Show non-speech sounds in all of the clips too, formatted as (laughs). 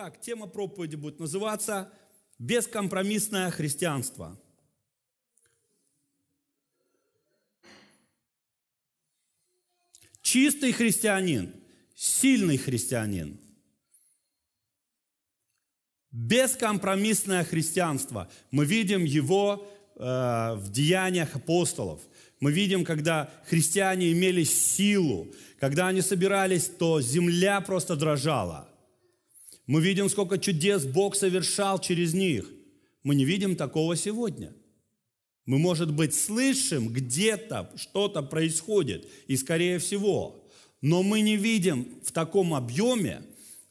Итак, тема проповеди будет называться «Бескомпромиссное христианство». Чистый христианин, сильный христианин. Бескомпромиссное христианство. Мы видим его э, в деяниях апостолов. Мы видим, когда христиане имели силу, когда они собирались, то земля просто дрожала. Мы видим, сколько чудес Бог совершал через них. Мы не видим такого сегодня. Мы, может быть, слышим где-то что-то происходит, и скорее всего, но мы не видим в таком объеме,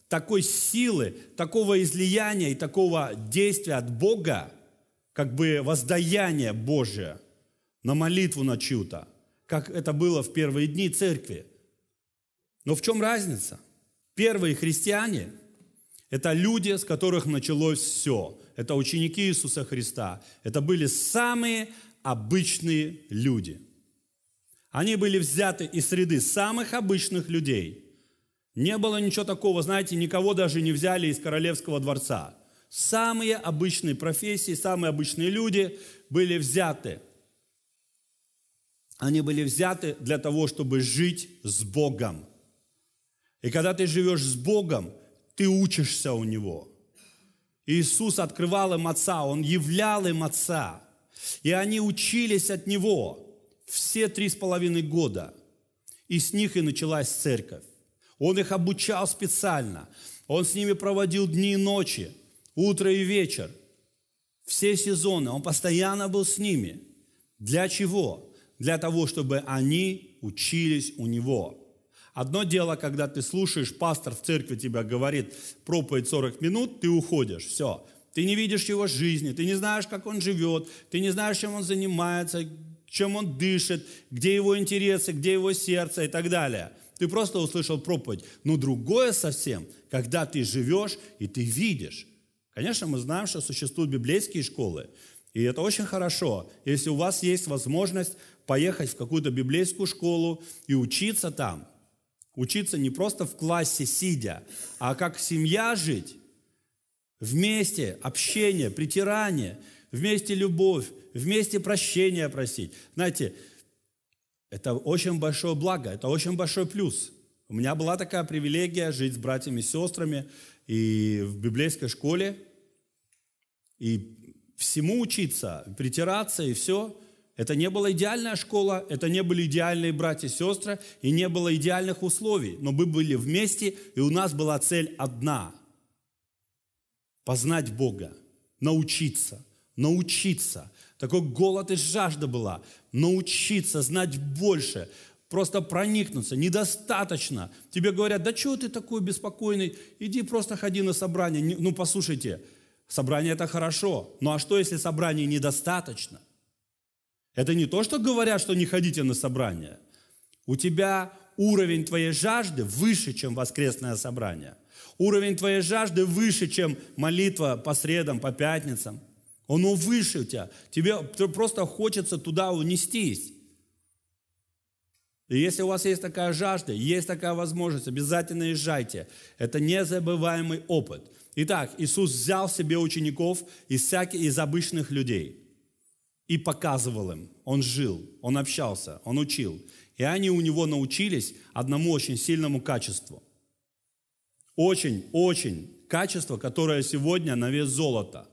такой силы, такого излияния и такого действия от Бога, как бы воздаяние Божие на молитву на чью-то, как это было в первые дни церкви. Но в чем разница? Первые христиане – это люди, с которых началось все. Это ученики Иисуса Христа. Это были самые обычные люди. Они были взяты из среды самых обычных людей. Не было ничего такого, знаете, никого даже не взяли из королевского дворца. Самые обычные профессии, самые обычные люди были взяты. Они были взяты для того, чтобы жить с Богом. И когда ты живешь с Богом, ты учишься у Него. Иисус открывал им Отца, Он являл им Отца. И они учились от Него все три с половиной года. И с них и началась церковь. Он их обучал специально. Он с ними проводил дни и ночи, утро и вечер. Все сезоны. Он постоянно был с ними. Для чего? Для того, чтобы они учились у Него. Одно дело, когда ты слушаешь, пастор в церкви тебя говорит, проповедь 40 минут, ты уходишь, все. Ты не видишь его жизни, ты не знаешь, как он живет, ты не знаешь, чем он занимается, чем он дышит, где его интересы, где его сердце и так далее. Ты просто услышал проповедь. Но другое совсем, когда ты живешь и ты видишь. Конечно, мы знаем, что существуют библейские школы, и это очень хорошо, если у вас есть возможность поехать в какую-то библейскую школу и учиться там – Учиться не просто в классе сидя, а как семья жить. Вместе общение, притирание, вместе любовь, вместе прощения просить. Знаете, это очень большое благо, это очень большой плюс. У меня была такая привилегия жить с братьями и сестрами и в библейской школе, и всему учиться, притираться и все. Это не была идеальная школа, это не были идеальные братья и сестры, и не было идеальных условий, но мы были вместе, и у нас была цель одна – познать Бога, научиться, научиться. Такой голод и жажда была – научиться, знать больше, просто проникнуться, недостаточно. Тебе говорят, да чего ты такой беспокойный, иди просто ходи на собрание. Ну, послушайте, собрание – это хорошо, ну а что, если собрание недостаточно? Это не то, что говорят, что не ходите на собрание. У тебя уровень твоей жажды выше, чем воскресное собрание. Уровень твоей жажды выше, чем молитва по средам, по пятницам. Оно выше у тебя. Тебе просто хочется туда унестись. И если у вас есть такая жажда, есть такая возможность, обязательно езжайте. Это незабываемый опыт. Итак, Иисус взял себе учеников из, всяких, из обычных людей – и показывал им. Он жил, он общался, он учил. И они у него научились одному очень сильному качеству. Очень, очень качество, которое сегодня на вес золота.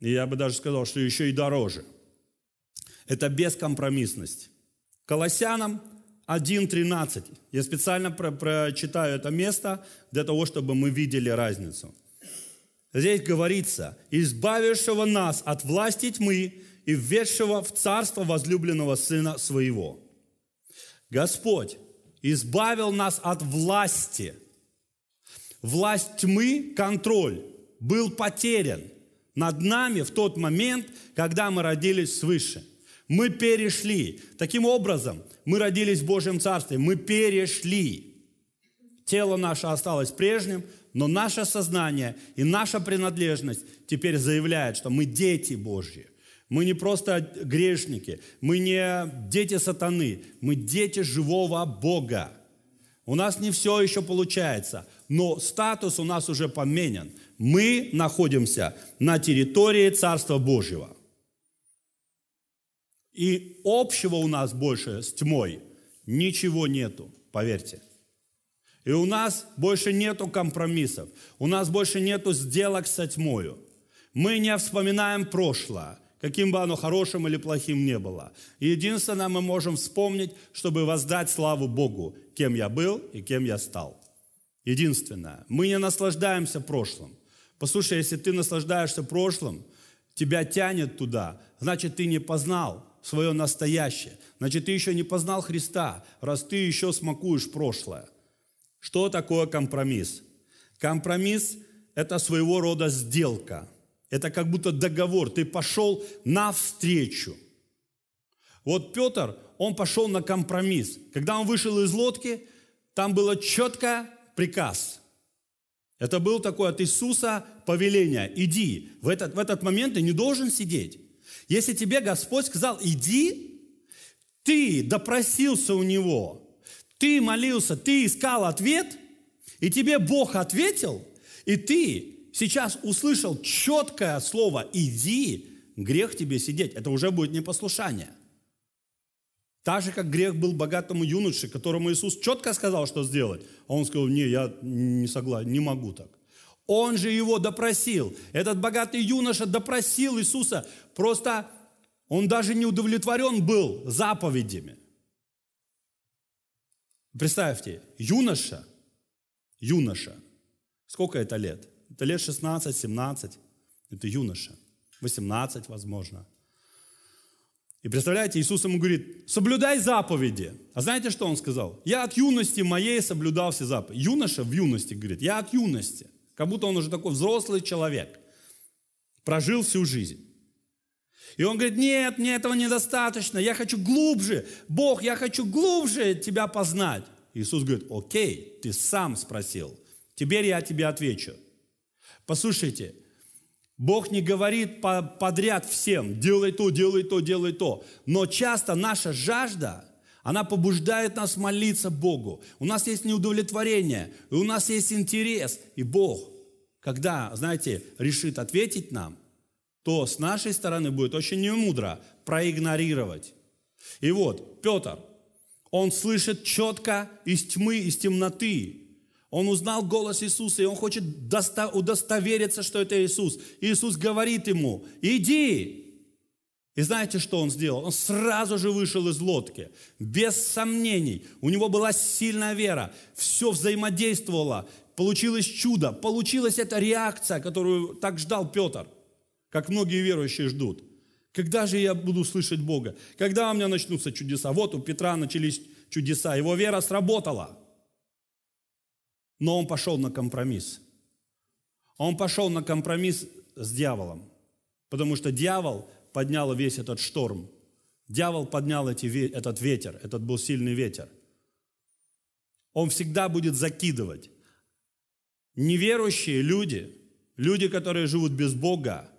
И я бы даже сказал, что еще и дороже. Это бескомпромиссность. Колоссянам 1.13. Я специально про прочитаю это место для того, чтобы мы видели разницу. Здесь говорится, избавившего нас от власти тьмы и введшего в царство возлюбленного сына своего. Господь избавил нас от власти. Власть тьмы, контроль, был потерян над нами в тот момент, когда мы родились свыше. Мы перешли. Таким образом, мы родились в Божьем Царстве. Мы перешли. Тело наше осталось прежним, но наше сознание и наша принадлежность теперь заявляет, что мы дети Божьи. Мы не просто грешники, мы не дети сатаны, мы дети живого Бога. У нас не все еще получается, но статус у нас уже поменен. Мы находимся на территории Царства Божьего. И общего у нас больше с тьмой ничего нету, поверьте. И у нас больше нету компромиссов, у нас больше нету сделок со тьмою. Мы не вспоминаем прошлое, каким бы оно хорошим или плохим не было. Единственное, мы можем вспомнить, чтобы воздать славу Богу, кем я был и кем я стал. Единственное, мы не наслаждаемся прошлым. Послушай, если ты наслаждаешься прошлым, тебя тянет туда, значит, ты не познал свое настоящее. Значит, ты еще не познал Христа, раз ты еще смакуешь прошлое. Что такое компромисс? Компромисс – это своего рода сделка – это как будто договор. Ты пошел навстречу. Вот Петр, он пошел на компромисс. Когда он вышел из лодки, там было четко приказ. Это был такой от Иисуса повеление. Иди. В этот, в этот момент ты не должен сидеть. Если тебе Господь сказал, иди, ты допросился у Него, ты молился, ты искал ответ, и тебе Бог ответил, и ты сейчас услышал четкое слово «иди», грех тебе сидеть. Это уже будет непослушание. Так же, как грех был богатому юноше, которому Иисус четко сказал, что сделать. А он сказал, не, я не согласен, не могу так. Он же его допросил. Этот богатый юноша допросил Иисуса. Просто он даже не удовлетворен был заповедями. Представьте, юноша, юноша, сколько это лет? Это лет 16-17, это юноша, 18, возможно. И представляете, Иисус ему говорит, соблюдай заповеди. А знаете, что он сказал? Я от юности моей соблюдал все заповеди. Юноша в юности говорит, я от юности. Как будто он уже такой взрослый человек. Прожил всю жизнь. И он говорит, нет, мне этого недостаточно, я хочу глубже, Бог, я хочу глубже тебя познать. Иисус говорит, окей, ты сам спросил, теперь я тебе отвечу. Послушайте, Бог не говорит подряд всем, делай то, делай то, делай то. Но часто наша жажда, она побуждает нас молиться Богу. У нас есть неудовлетворение, и у нас есть интерес. И Бог, когда, знаете, решит ответить нам, то с нашей стороны будет очень немудро проигнорировать. И вот Петр, он слышит четко из тьмы, из темноты, он узнал голос Иисуса, и он хочет удостовериться, что это Иисус. Иисус говорит ему, иди. И знаете, что он сделал? Он сразу же вышел из лодки, без сомнений. У него была сильная вера, все взаимодействовало, получилось чудо, получилась эта реакция, которую так ждал Петр, как многие верующие ждут. Когда же я буду слышать Бога? Когда у меня начнутся чудеса? Вот у Петра начались чудеса, его вера сработала – но он пошел на компромисс. Он пошел на компромисс с дьяволом, потому что дьявол поднял весь этот шторм. Дьявол поднял эти, этот ветер, этот был сильный ветер. Он всегда будет закидывать. Неверующие люди, люди, которые живут без Бога,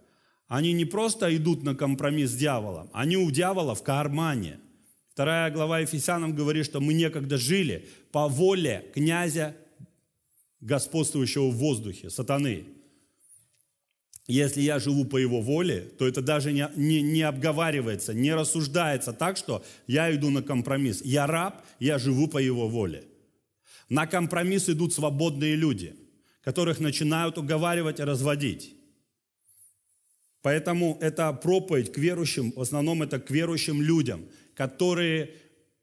они не просто идут на компромисс с дьяволом, они у дьявола в кармане. Вторая глава Ефесянам говорит, что мы некогда жили по воле князя господствующего в воздухе, сатаны. Если я живу по его воле, то это даже не, не, не обговаривается, не рассуждается так, что я иду на компромисс. Я раб, я живу по его воле. На компромисс идут свободные люди, которых начинают уговаривать и разводить. Поэтому это проповедь к верующим, в основном это к верующим людям, которые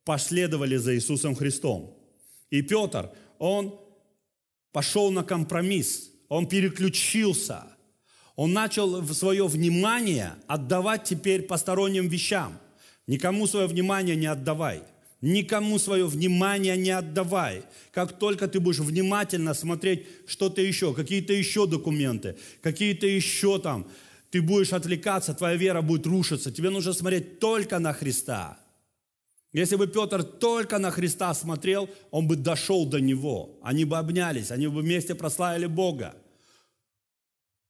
последовали за Иисусом Христом. И Петр, он пошел на компромисс, он переключился, он начал свое внимание отдавать теперь посторонним вещам. Никому свое внимание не отдавай. Никому свое внимание не отдавай. Как только ты будешь внимательно смотреть что-то еще, какие-то еще документы, какие-то еще там, ты будешь отвлекаться, твоя вера будет рушиться. Тебе нужно смотреть только на Христа. Если бы Петр только на Христа смотрел, он бы дошел до Него. Они бы обнялись, они бы вместе прославили Бога.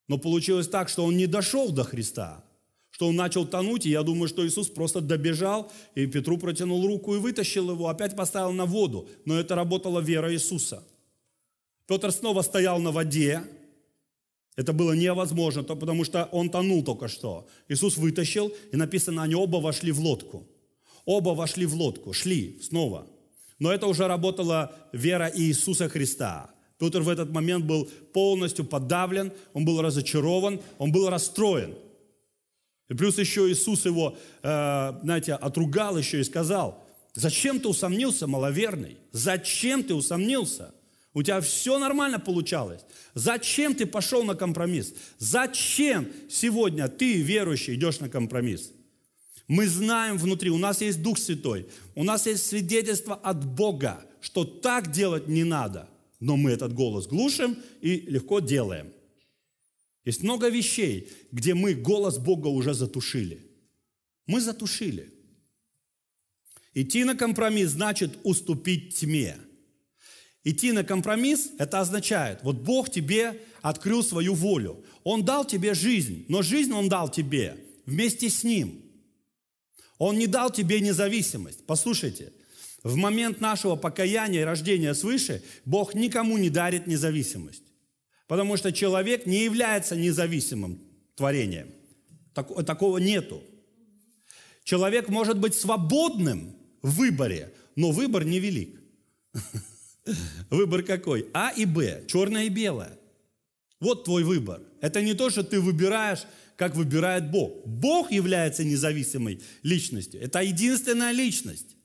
Но получилось так, что он не дошел до Христа, что он начал тонуть, и я думаю, что Иисус просто добежал, и Петру протянул руку и вытащил его, опять поставил на воду. Но это работала вера Иисуса. Петр снова стоял на воде, это было невозможно, потому что он тонул только что. Иисус вытащил, и написано, они оба вошли в лодку. Оба вошли в лодку, шли снова. Но это уже работала вера Иисуса Христа. Петр в этот момент был полностью подавлен, он был разочарован, он был расстроен. И плюс еще Иисус его, э, знаете, отругал еще и сказал, «Зачем ты усомнился, маловерный? Зачем ты усомнился? У тебя все нормально получалось. Зачем ты пошел на компромисс? Зачем сегодня ты, верующий, идешь на компромисс?» Мы знаем внутри, у нас есть Дух Святой, у нас есть свидетельство от Бога, что так делать не надо. Но мы этот голос глушим и легко делаем. Есть много вещей, где мы голос Бога уже затушили. Мы затушили. Идти на компромисс значит уступить тьме. Идти на компромисс – это означает, вот Бог тебе открыл свою волю. Он дал тебе жизнь, но жизнь Он дал тебе вместе с Ним – он не дал тебе независимость. Послушайте, в момент нашего покаяния и рождения свыше Бог никому не дарит независимость. Потому что человек не является независимым творением. такого нету. Человек может быть свободным в выборе, но выбор невелик. (laughs) Выбор какой? А и Б, черное и белое. Вот твой выбор. Это не то, что ты выбираешь как выбирает Бог. Бог является независимой личностью. Это единственная личность,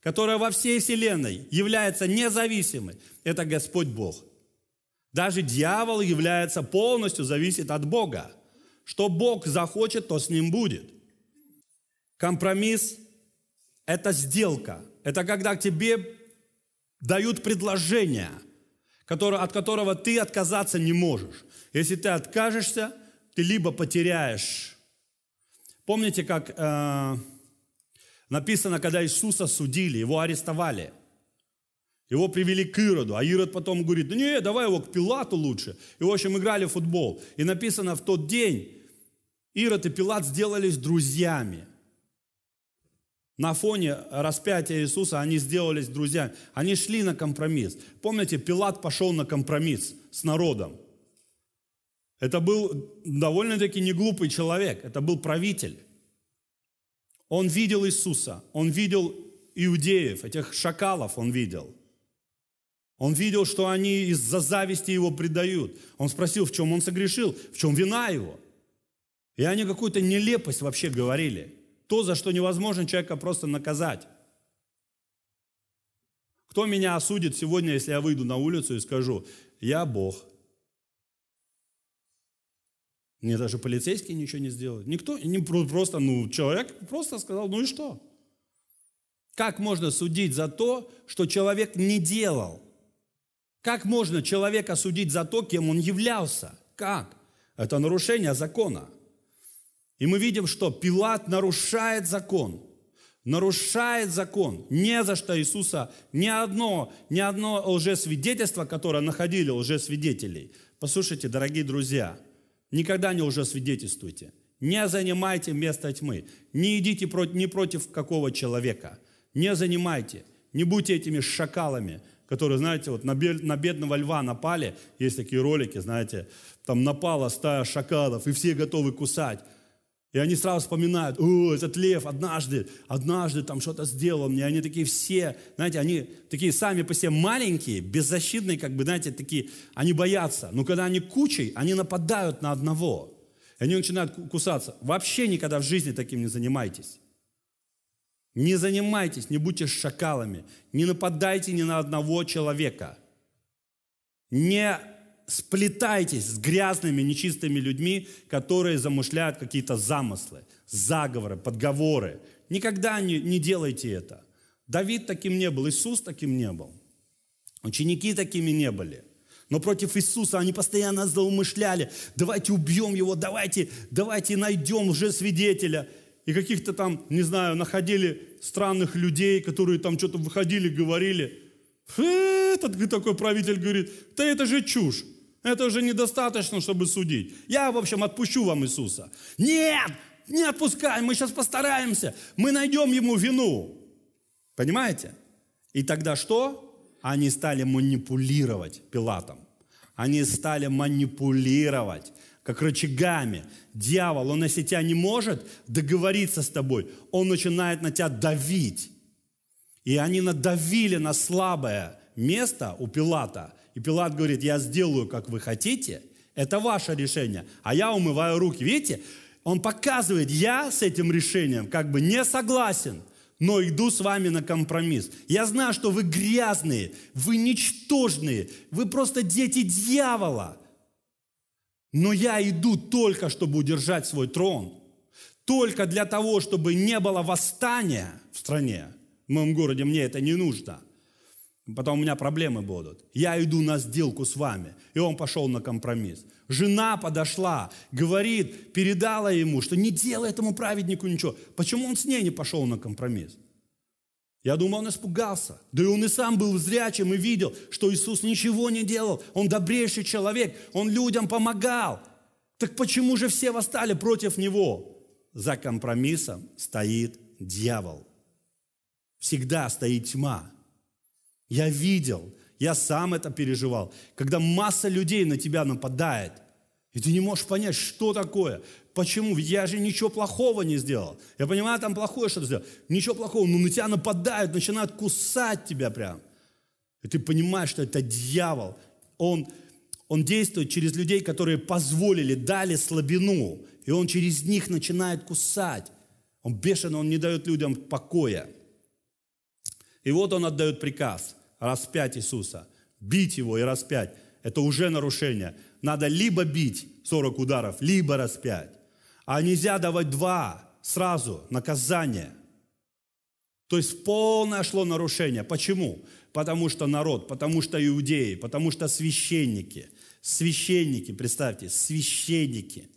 которая во всей вселенной является независимой. Это Господь Бог. Даже дьявол является полностью зависит от Бога. Что Бог захочет, то с ним будет. Компромисс – это сделка. Это когда к тебе дают предложение, от которого ты отказаться не можешь. Если ты откажешься, ты либо потеряешь. Помните, как э, написано, когда Иисуса судили, его арестовали, его привели к Ироду, а Ирод потом говорит, ну не, давай его к Пилату лучше. И, в общем, играли в футбол. И написано, в тот день Ирод и Пилат сделались друзьями. На фоне распятия Иисуса они сделались друзьями. Они шли на компромисс. Помните, Пилат пошел на компромисс с народом. Это был довольно-таки неглупый человек, это был правитель. Он видел Иисуса, он видел иудеев, этих шакалов он видел. Он видел, что они из-за зависти его предают. Он спросил, в чем он согрешил, в чем вина его. И они какую-то нелепость вообще говорили. То, за что невозможно человека просто наказать. Кто меня осудит сегодня, если я выйду на улицу и скажу, я Бог, мне даже полицейские ничего не сделали. Никто, не просто, ну, человек просто сказал, ну и что? Как можно судить за то, что человек не делал? Как можно человека судить за то, кем он являлся? Как? Это нарушение закона. И мы видим, что Пилат нарушает закон. Нарушает закон. Не за что Иисуса, ни одно, ни одно лжесвидетельство, которое находили лжесвидетелей. Послушайте, дорогие друзья – Никогда не уже свидетельствуйте. Не занимайте место тьмы. Не идите против, не против какого человека. Не занимайте. Не будьте этими шакалами, которые, знаете, вот на, бед, на бедного льва напали. Есть такие ролики, знаете, там напала стая шакалов, и все готовы кусать. И они сразу вспоминают, о, этот лев однажды, однажды там что-то сделал мне. И они такие все, знаете, они такие сами по себе маленькие, беззащитные, как бы, знаете, такие, они боятся. Но когда они кучей, они нападают на одного. И они начинают кусаться. Вообще никогда в жизни таким не занимайтесь. Не занимайтесь, не будьте шакалами. Не нападайте ни на одного человека. Не Сплетайтесь с грязными, нечистыми людьми, которые замышляют какие-то замыслы, заговоры, подговоры. Никогда не, не делайте это. Давид таким не был, Иисус таким не был. Ученики такими не были. Но против Иисуса они постоянно заумышляли. Давайте убьем его, давайте, давайте найдем уже свидетеля. И каких-то там, не знаю, находили странных людей, которые там что-то выходили, говорили. Этот такой правитель говорит, да это же чушь. Это уже недостаточно, чтобы судить. Я, в общем, отпущу вам Иисуса. Нет, не отпускай. мы сейчас постараемся. Мы найдем ему вину. Понимаете? И тогда что? Они стали манипулировать Пилатом. Они стали манипулировать, как рычагами. Дьявол, он если тебя не может договориться с тобой, он начинает на тебя давить. И они надавили на слабое место у Пилата – и Пилат говорит, я сделаю, как вы хотите, это ваше решение, а я умываю руки. Видите, он показывает, я с этим решением как бы не согласен, но иду с вами на компромисс. Я знаю, что вы грязные, вы ничтожные, вы просто дети дьявола. Но я иду только, чтобы удержать свой трон, только для того, чтобы не было восстания в стране, в моем городе, мне это не нужно – Потом у меня проблемы будут. Я иду на сделку с вами. И он пошел на компромисс. Жена подошла, говорит, передала ему, что не делай этому праведнику ничего. Почему он с ней не пошел на компромисс? Я думаю, он испугался. Да и он и сам был зрячим и видел, что Иисус ничего не делал. Он добрейший человек, он людям помогал. Так почему же все восстали против него? За компромиссом стоит дьявол. Всегда стоит тьма. Я видел, я сам это переживал. Когда масса людей на тебя нападает, и ты не можешь понять, что такое, почему, ведь я же ничего плохого не сделал. Я понимаю, там плохое что-то сделал, ничего плохого, но на тебя нападают, начинают кусать тебя прям. И ты понимаешь, что это дьявол. Он, он действует через людей, которые позволили, дали слабину, и он через них начинает кусать. Он бешеный, он не дает людям покоя. И вот он отдает приказ – распять Иисуса, бить его и распять. Это уже нарушение. Надо либо бить 40 ударов, либо распять. А нельзя давать два сразу, наказания. То есть полное шло нарушение. Почему? Потому что народ, потому что иудеи, потому что священники. Священники, представьте, священники.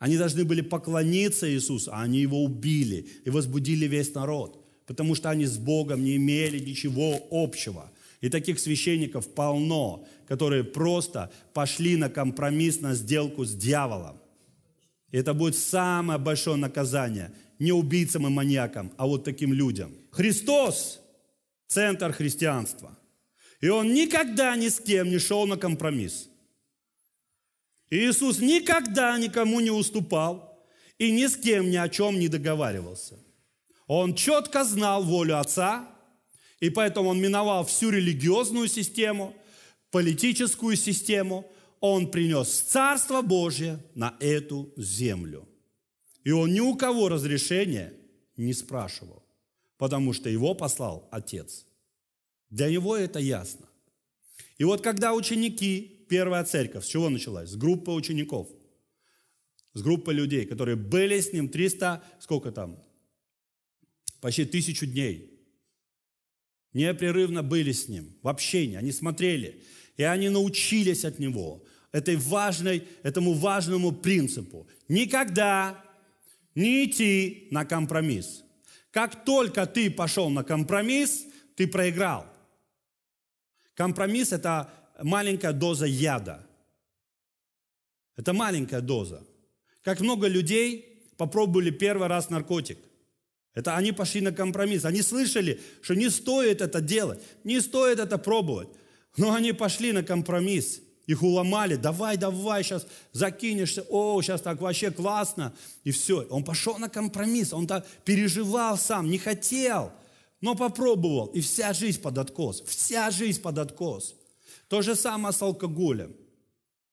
Они должны были поклониться Иисусу, а они его убили и возбудили весь народ, потому что они с Богом не имели ничего общего. И таких священников полно, которые просто пошли на компромисс, на сделку с дьяволом. И это будет самое большое наказание не убийцам и маньякам, а вот таким людям. Христос – центр христианства. И Он никогда ни с кем не шел на компромисс. Иисус никогда никому не уступал и ни с кем ни о чем не договаривался. Он четко знал волю Отца – и поэтому он миновал всю религиозную систему, политическую систему. Он принес Царство Божье на эту землю. И он ни у кого разрешения не спрашивал, потому что его послал Отец. Для него это ясно. И вот когда ученики, первая церковь, с чего началась? С группы учеников, с группы людей, которые были с ним 300, сколько там, почти тысячу дней – непрерывно были с Ним в общении, они смотрели, и они научились от Него этой важной, этому важному принципу. Никогда не идти на компромисс. Как только ты пошел на компромисс, ты проиграл. Компромисс – это маленькая доза яда. Это маленькая доза. Как много людей попробовали первый раз наркотик – это они пошли на компромисс. Они слышали, что не стоит это делать, не стоит это пробовать. Но они пошли на компромисс. Их уломали. Давай, давай, сейчас закинешься. О, сейчас так вообще классно. И все. Он пошел на компромисс. Он так переживал сам, не хотел. Но попробовал. И вся жизнь под откос. Вся жизнь под откос. То же самое с алкоголем.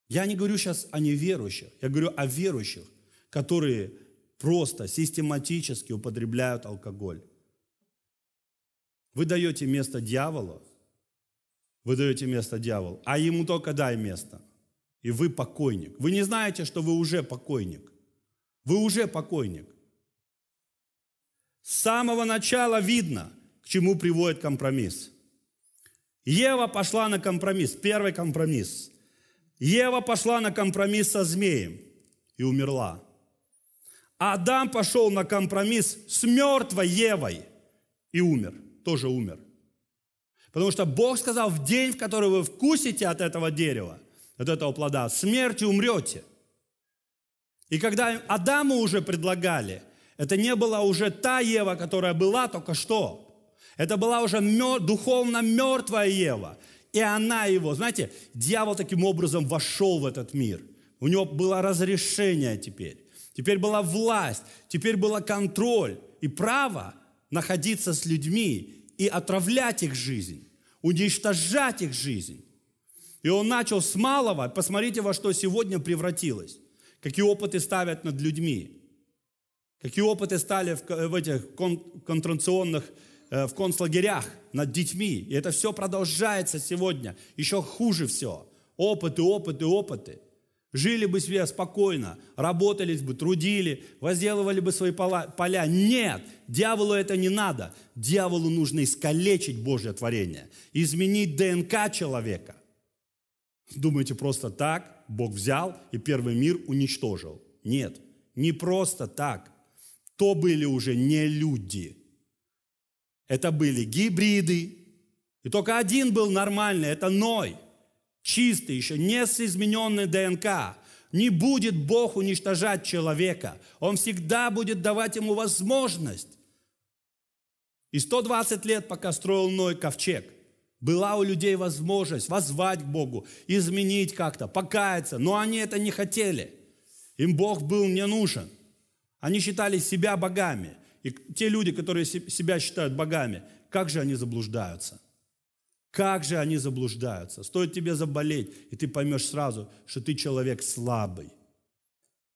Я не говорю сейчас о неверующих. Я говорю о верующих, которые просто систематически употребляют алкоголь. Вы даете место дьяволу, вы даете место дьяволу, а ему только дай место. И вы покойник. Вы не знаете, что вы уже покойник. Вы уже покойник. С самого начала видно, к чему приводит компромисс. Ева пошла на компромисс, первый компромисс. Ева пошла на компромисс со змеем и умерла. А Адам пошел на компромисс с мертвой Евой и умер, тоже умер. Потому что Бог сказал, в день, в который вы вкусите от этого дерева, от этого плода, смертью умрете. И когда Адаму уже предлагали, это не была уже та Ева, которая была только что. Это была уже мер... духовно мертвая Ева. И она его, знаете, дьявол таким образом вошел в этот мир. У него было разрешение теперь теперь была власть, теперь был контроль и право находиться с людьми и отравлять их жизнь, уничтожать их жизнь. И он начал с малого, посмотрите, во что сегодня превратилось, какие опыты ставят над людьми, какие опыты стали в, в этих кон, контрационных э, в концлагерях над детьми. И это все продолжается сегодня. Еще хуже все. Опыты, опыты, опыты. Жили бы себе спокойно, работались бы, трудили, возделывали бы свои поля. Нет, дьяволу это не надо. Дьяволу нужно искалечить Божье творение, изменить ДНК человека. Думаете, просто так Бог взял и первый мир уничтожил? Нет, не просто так. То были уже не люди. Это были гибриды. И только один был нормальный, это Ной – чистый еще, не с измененной ДНК. Не будет Бог уничтожать человека. Он всегда будет давать ему возможность. И 120 лет, пока строил Ной ковчег, была у людей возможность возвать к Богу, изменить как-то, покаяться. Но они это не хотели. Им Бог был не нужен. Они считали себя богами. И те люди, которые себя считают богами, как же они заблуждаются – как же они заблуждаются? Стоит тебе заболеть, и ты поймешь сразу, что ты человек слабый.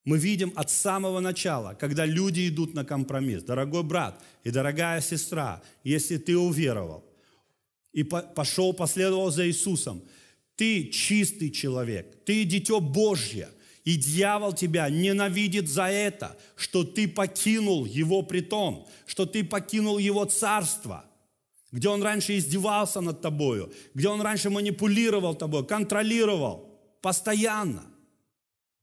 Мы видим от самого начала, когда люди идут на компромисс. Дорогой брат и дорогая сестра, если ты уверовал и пошел, последовал за Иисусом, ты чистый человек, ты дитё Божье, и дьявол тебя ненавидит за это, что ты покинул его притон, что ты покинул его царство – где он раньше издевался над тобою, где он раньше манипулировал тобой, контролировал постоянно.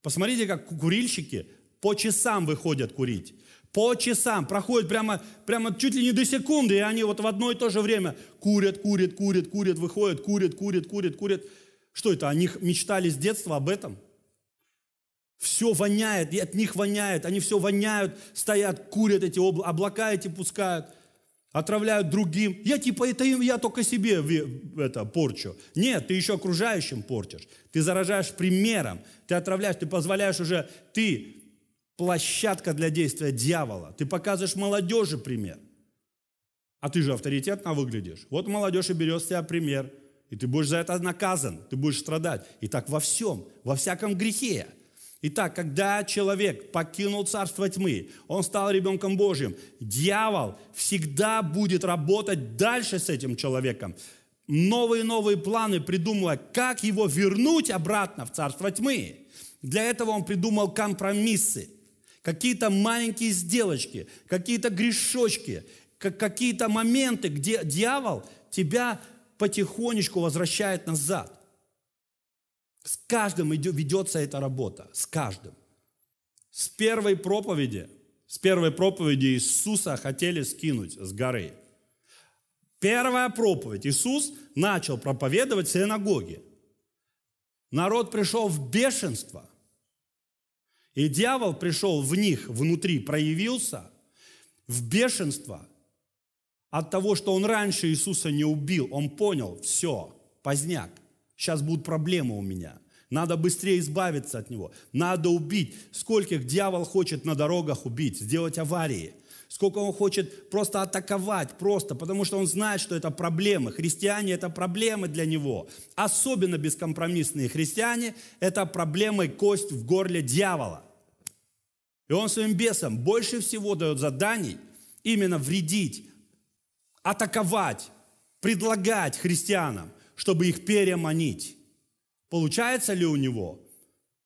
Посмотрите, как курильщики по часам выходят курить. По часам. Проходит прямо, прямо чуть ли не до секунды, и они вот в одно и то же время курят, курят, курят, курят, выходят, курят, курят, курят, курят. Что это, они мечтали с детства об этом? Все воняет, и от них воняет, они все воняют, стоят, курят эти облака эти пускают – отравляют другим. Я типа, это я только себе это, порчу. Нет, ты еще окружающим портишь. Ты заражаешь примером. Ты отравляешь, ты позволяешь уже, ты площадка для действия дьявола. Ты показываешь молодежи пример. А ты же авторитетно выглядишь. Вот молодежь и берет с тебя пример. И ты будешь за это наказан, ты будешь страдать. И так во всем, во всяком грехе. Итак, когда человек покинул царство тьмы, он стал ребенком Божьим, дьявол всегда будет работать дальше с этим человеком. Новые новые планы придумывая, как его вернуть обратно в царство тьмы. Для этого он придумал компромиссы, какие-то маленькие сделочки, какие-то грешочки, какие-то моменты, где дьявол тебя потихонечку возвращает назад. С каждым ведется эта работа, с каждым. С первой проповеди, с первой проповеди Иисуса хотели скинуть с горы. Первая проповедь. Иисус начал проповедовать в синагоге. Народ пришел в бешенство. И дьявол пришел в них, внутри проявился, в бешенство от того, что он раньше Иисуса не убил. Он понял, все, поздняк. Сейчас будут проблемы у меня. Надо быстрее избавиться от него. Надо убить. Скольких дьявол хочет на дорогах убить, сделать аварии. Сколько он хочет просто атаковать, просто, потому что он знает, что это проблемы. Христиане – это проблемы для него. Особенно бескомпромиссные христиане – это проблемы кость в горле дьявола. И он своим бесом больше всего дает заданий именно вредить, атаковать, предлагать христианам – чтобы их переманить. Получается ли у него?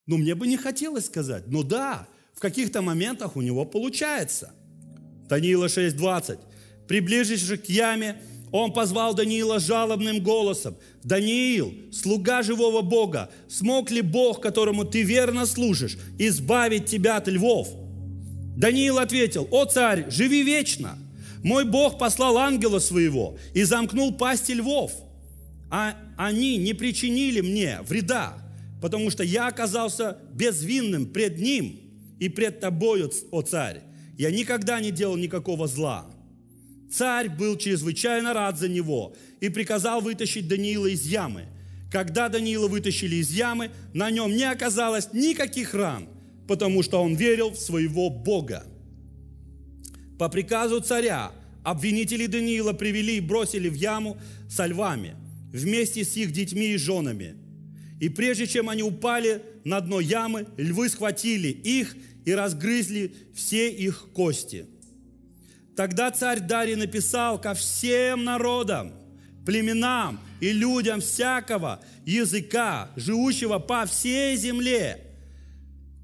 Ну, мне бы не хотелось сказать, но да, в каких-то моментах у него получается. Даниила 6:20. Приближившись к яме, он позвал Даниила жалобным голосом. «Даниил, слуга живого Бога, смог ли Бог, которому ты верно служишь, избавить тебя от львов?» Даниил ответил, «О царь, живи вечно! Мой Бог послал ангела своего и замкнул пасти львов» а они не причинили мне вреда, потому что я оказался безвинным пред Ним и пред Тобою, о царь. Я никогда не делал никакого зла». Царь был чрезвычайно рад за него и приказал вытащить Даниила из ямы. Когда Даниила вытащили из ямы, на нем не оказалось никаких ран, потому что он верил в своего Бога. По приказу царя обвинители Даниила привели и бросили в яму со львами – вместе с их детьми и женами. И прежде чем они упали на дно ямы, львы схватили их и разгрызли все их кости. Тогда царь Дарий написал ко всем народам, племенам и людям всякого языка, живущего по всей земле,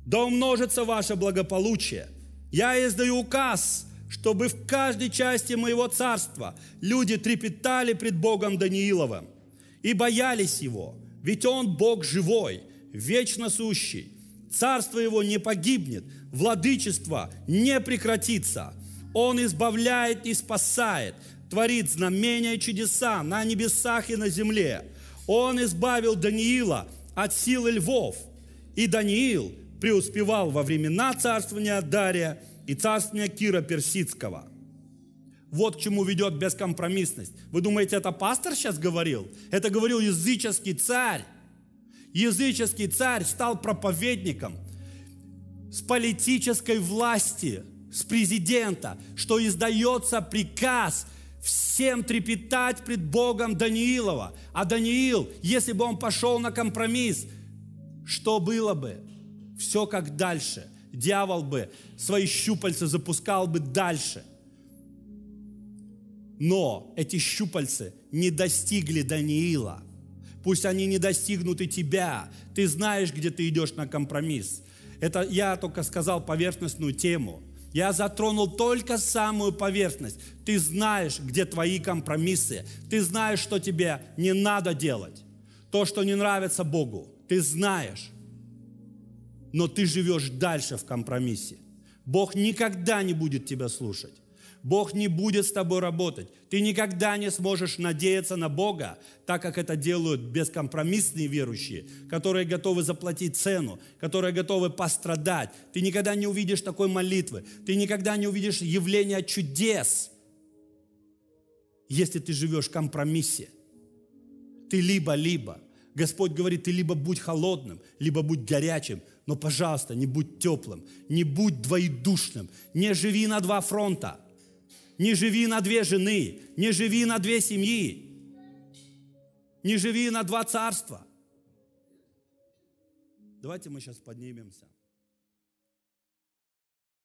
да умножится ваше благополучие. Я издаю указ, чтобы в каждой части моего царства люди трепетали пред Богом Данииловым и боялись Его, ведь Он Бог живой, вечно сущий. Царство Его не погибнет, владычество не прекратится. Он избавляет и спасает, творит знамения и чудеса на небесах и на земле. Он избавил Даниила от силы львов, и Даниил преуспевал во времена царствования Дария и царствования Кира Персидского – вот к чему ведет бескомпромиссность. Вы думаете, это пастор сейчас говорил? Это говорил языческий царь. Языческий царь стал проповедником с политической власти, с президента, что издается приказ всем трепетать пред Богом Даниилова. А Даниил, если бы он пошел на компромисс, что было бы? Все как дальше. Дьявол бы свои щупальца запускал бы дальше – но эти щупальцы не достигли Даниила. Пусть они не достигнут и тебя. Ты знаешь, где ты идешь на компромисс. Это я только сказал поверхностную тему. Я затронул только самую поверхность. Ты знаешь, где твои компромиссы. Ты знаешь, что тебе не надо делать. То, что не нравится Богу, ты знаешь. Но ты живешь дальше в компромиссе. Бог никогда не будет тебя слушать. Бог не будет с тобой работать. Ты никогда не сможешь надеяться на Бога, так как это делают бескомпромиссные верующие, которые готовы заплатить цену, которые готовы пострадать. Ты никогда не увидишь такой молитвы. Ты никогда не увидишь явления чудес, если ты живешь в компромиссе. Ты либо-либо. Господь говорит, ты либо будь холодным, либо будь горячим, но, пожалуйста, не будь теплым, не будь двоедушным, не живи на два фронта. Не живи на две жены, не живи на две семьи, не живи на два царства. Давайте мы сейчас поднимемся.